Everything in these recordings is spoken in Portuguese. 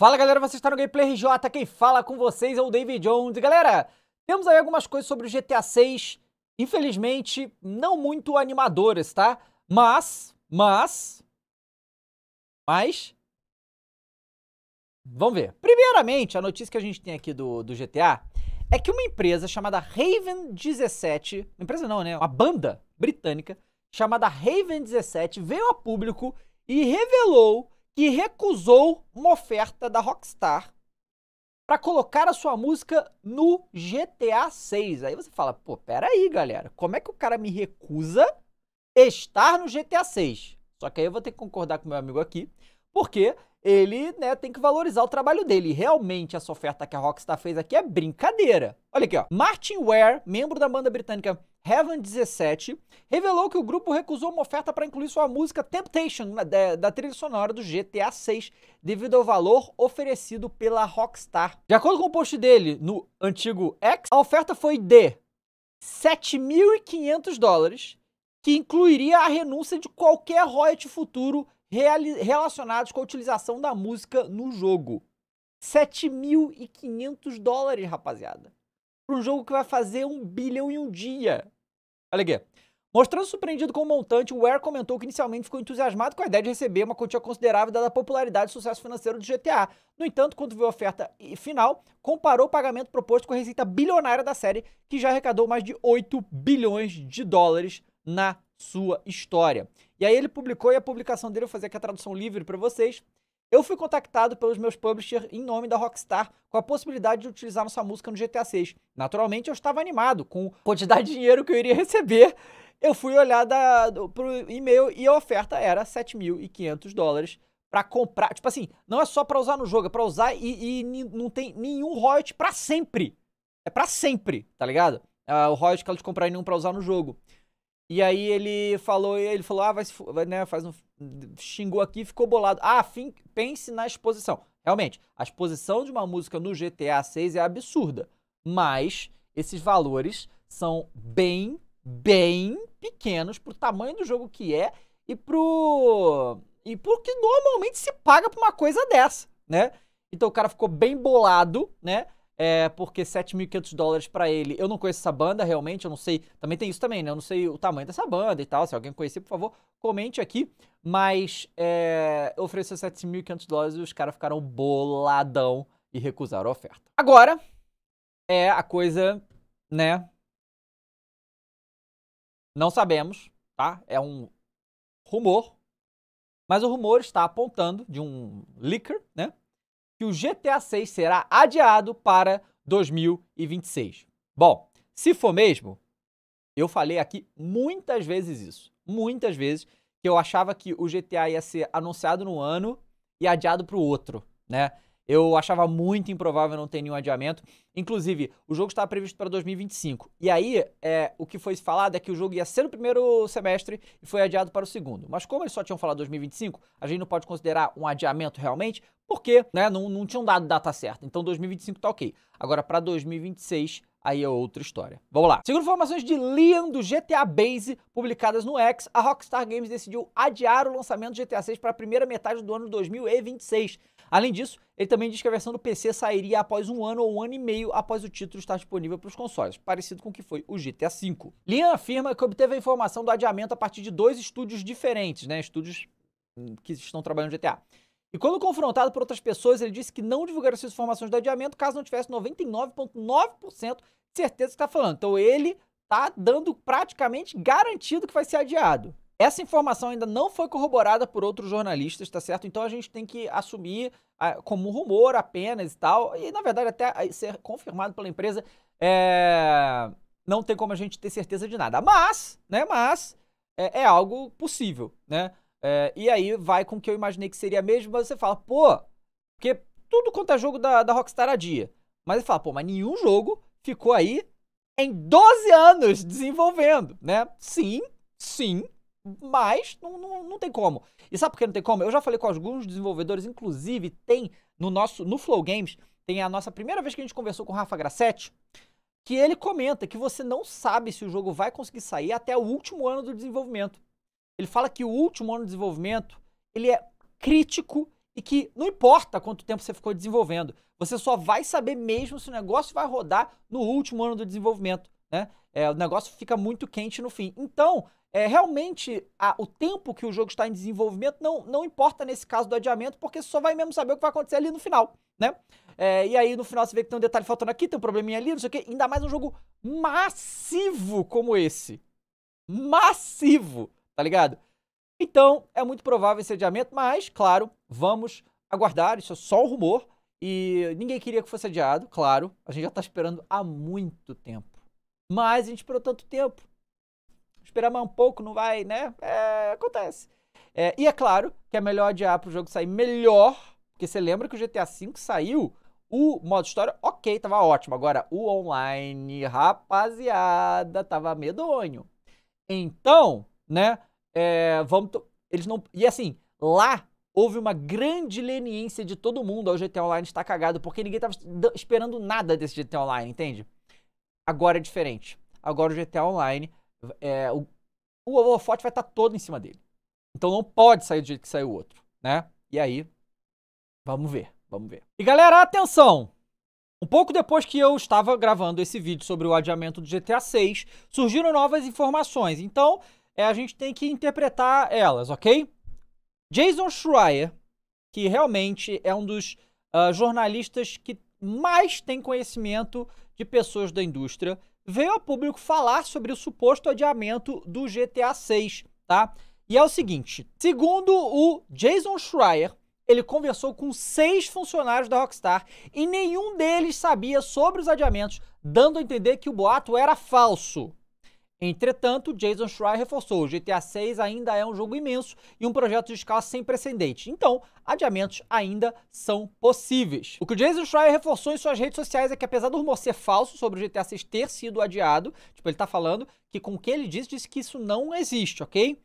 Fala galera, você está no Gameplay RJ, quem fala com vocês é o David Jones. Galera, temos aí algumas coisas sobre o GTA 6, infelizmente não muito animadoras, tá? Mas, mas, mas, vamos ver. Primeiramente, a notícia que a gente tem aqui do, do GTA é que uma empresa chamada Raven 17, empresa não né, uma banda britânica chamada Raven 17 veio a público e revelou que recusou uma oferta da Rockstar para colocar a sua música no GTA 6. Aí você fala, pô, peraí, galera, como é que o cara me recusa estar no GTA 6? Só que aí eu vou ter que concordar com meu amigo aqui porque ele né, tem que valorizar o trabalho dele. realmente, essa oferta que a Rockstar fez aqui é brincadeira. Olha aqui, ó. Martin Ware, membro da banda britânica Heaven 17, revelou que o grupo recusou uma oferta para incluir sua música Temptation da, da, trilha sonora do GTA 6, devido ao valor oferecido pela Rockstar. De acordo com o post dele no antigo X, a oferta foi de 7.500 dólares, que incluiria a renúncia de qualquer royalty futuro relacionados com a utilização da música no jogo. 7.500 dólares, rapaziada. Para um jogo que vai fazer um bilhão em um dia. Olha aqui. Mostrando surpreendido com o montante, o Ware comentou que inicialmente ficou entusiasmado com a ideia de receber uma quantia considerável dada a popularidade e sucesso financeiro do GTA. No entanto, quando viu a oferta final, comparou o pagamento proposto com a receita bilionária da série, que já arrecadou mais de 8 bilhões de dólares na sua história. E aí ele publicou e a publicação dele eu vou fazer aqui a tradução livre para vocês. Eu fui contactado pelos meus publishers em nome da Rockstar com a possibilidade de utilizar nossa música no GTA 6. Naturalmente eu estava animado com a quantidade de dinheiro que eu iria receber. Eu fui olhar da, do, pro e-mail e a oferta era 7.500 dólares para comprar. Tipo assim, não é só para usar no jogo, é para usar e, e não tem nenhum royalty para sempre. É para sempre, tá ligado? Ah, o royalty que eles compraram nenhum para usar no jogo. E aí ele falou, ele falou, ah, vai, né, faz um, xingou aqui, ficou bolado. Ah, fim, pense na exposição. Realmente, a exposição de uma música no GTA 6 é absurda, mas esses valores são bem, bem pequenos pro tamanho do jogo que é e pro e pro que normalmente se paga por uma coisa dessa, né? Então o cara ficou bem bolado, né? é, porque 7.500 dólares para ele. Eu não conheço essa banda realmente, eu não sei. Também tem isso também, né? Eu não sei o tamanho dessa banda e tal. Se alguém conhecer, por favor, comente aqui. Mas é, ofereceu 7.500 dólares e os caras ficaram boladão e recusaram a oferta. Agora é a coisa, né? Não sabemos, tá? É um rumor. Mas o rumor está apontando de um leaker, né? que o GTA 6 será adiado para 2026. Bom, se for mesmo, eu falei aqui muitas vezes isso, muitas vezes que eu achava que o GTA ia ser anunciado no ano e adiado para o outro, né? Eu achava muito improvável não ter nenhum adiamento. Inclusive, o jogo estava previsto para 2025. E aí, é, o que foi falado é que o jogo ia ser no primeiro semestre e foi adiado para o segundo. Mas como eles só tinham falado 2025, a gente não pode considerar um adiamento realmente, porque né, não, não tinham dado data certa. Então 2025 tá ok. Agora para 2026 aí é outra história. Vamos lá. Segundo informações de Liam do GTA Base, publicadas no X, a Rockstar Games decidiu adiar o lançamento do GTA 6 para a primeira metade do ano 2026. Além disso, ele também diz que a versão do PC sairia após um ano ou um ano e meio após o título estar disponível para os consoles, parecido com o que foi o GTA V. Liam afirma que obteve a informação do adiamento a partir de dois estúdios diferentes, né? Estúdios hum, que estão trabalhando no GTA. E quando confrontado por outras pessoas, ele disse que não divulgaria suas informações do adiamento caso não tivesse 99,9% de certeza que está falando. Então ele está dando praticamente garantido que vai ser adiado. Essa informação ainda não foi corroborada por outros jornalistas, tá certo? Então a gente tem que assumir ah, como rumor apenas e tal. E na verdade, até ser confirmado pela empresa, é... não tem como a gente ter certeza de nada. Mas, né? Mas é, é algo possível, né? É, e aí vai com o que eu imaginei que seria mesmo, mas você fala, pô, porque tudo quanto é jogo da, da Rockstar dia, Mas ele fala, pô, mas nenhum jogo ficou aí em 12 anos desenvolvendo, né? Sim, sim, mas não, não, não tem como. E sabe por que não tem como? Eu já falei com alguns desenvolvedores, inclusive tem no nosso, no Flow Games, tem a nossa primeira vez que a gente conversou com o Rafa Grassetti, que ele comenta que você não sabe se o jogo vai conseguir sair até o último ano do desenvolvimento. Ele fala que o último ano de desenvolvimento ele é crítico e que não importa quanto tempo você ficou desenvolvendo, você só vai saber mesmo se o negócio vai rodar no último ano do desenvolvimento. Né? É, o negócio fica muito quente no fim. Então, é, realmente, a, o tempo que o jogo está em desenvolvimento não, não importa nesse caso do adiamento, porque você só vai mesmo saber o que vai acontecer ali no final. Né? É, e aí no final você vê que tem um detalhe faltando aqui, tem um probleminha ali, não sei o que. Ainda mais um jogo massivo como esse. Massivo tá ligado? Então, é muito provável esse adiamento, mas, claro, vamos aguardar, isso é só um rumor. E ninguém queria que fosse adiado, claro. A gente já tá esperando há muito tempo. Mas a gente esperou tanto tempo. Esperar mais um pouco não vai, né? É, acontece. É, e é claro que é melhor adiar pro jogo sair melhor. Porque você lembra que o GTA V saiu o modo história, ok, tava ótimo. Agora, o online, rapaziada, tava medonho. Então, né? É, vamos eles não e assim lá houve uma grande leniência de todo mundo ao GTA Online estar cagado porque ninguém estava esperando nada desse GTA Online, entende? Agora é diferente. Agora o GTA Online é, o, o holofote vai estar tá todo em cima dele. Então não pode sair do jeito que saiu o outro, né? E aí vamos ver, vamos ver. E galera, atenção! Um pouco depois que eu estava gravando esse vídeo sobre o adiamento do GTA 6, surgiram novas informações. Então, é, a gente tem que interpretar elas, ok? Jason Schreier, que realmente é um dos uh, jornalistas que mais tem conhecimento de pessoas da indústria, veio a público falar sobre o suposto adiamento do GTA 6, tá? E é o seguinte, segundo o Jason Schreier, ele conversou com seis funcionários da Rockstar e nenhum deles sabia sobre os adiamentos, dando a entender que o boato era falso. Entretanto, Jason Schreier reforçou: o GTA 6 ainda é um jogo imenso e um projeto de escala sem precedente. Então, adiamentos ainda são possíveis. O que o Jason Schreier reforçou em suas redes sociais é que, apesar do rumor ser falso sobre o GTA 6 ter sido adiado, tipo, ele tá falando que com o que ele disse, disse que isso não existe, ok?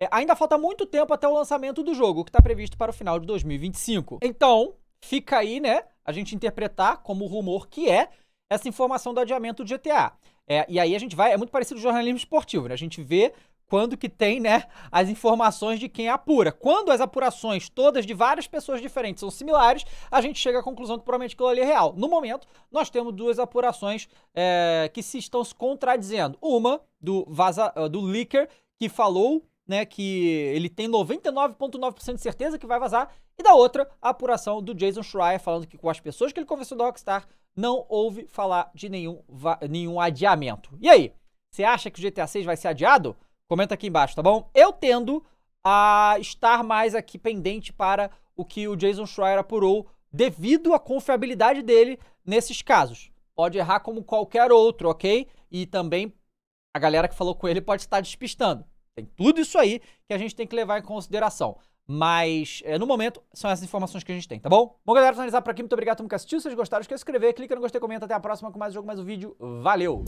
É, ainda falta muito tempo até o lançamento do jogo, que está previsto para o final de 2025. Então, fica aí, né? A gente interpretar como o rumor que é essa informação do adiamento do GTA. É, e aí a gente vai, é muito parecido com o jornalismo esportivo, né? A gente vê quando que tem, né, as informações de quem apura. Quando as apurações todas de várias pessoas diferentes são similares, a gente chega à conclusão que provavelmente aquilo ali é real. No momento, nós temos duas apurações é, que se estão se contradizendo. Uma do, vaza, do leaker, que falou né, que ele tem 99,9% de certeza que vai vazar, e da outra, a apuração do Jason Schreier falando que com as pessoas que ele conversou da Rockstar, não houve falar de nenhum, nenhum adiamento. E aí, você acha que o GTA 6 vai ser adiado? Comenta aqui embaixo, tá bom? Eu tendo a estar mais aqui pendente para o que o Jason Schreier apurou devido à confiabilidade dele nesses casos. Pode errar como qualquer outro, ok? E também a galera que falou com ele pode estar despistando. Tem tudo isso aí que a gente tem que levar em consideração. Mas, é, no momento, são essas informações que a gente tem, tá bom? Bom, galera, finalizar por aqui. Muito obrigado a todo mundo que assistiu. Se vocês gostaram, esquece de se inscrever, clica no gostei, comenta. Até a próxima com mais um jogo, mais um vídeo. Valeu!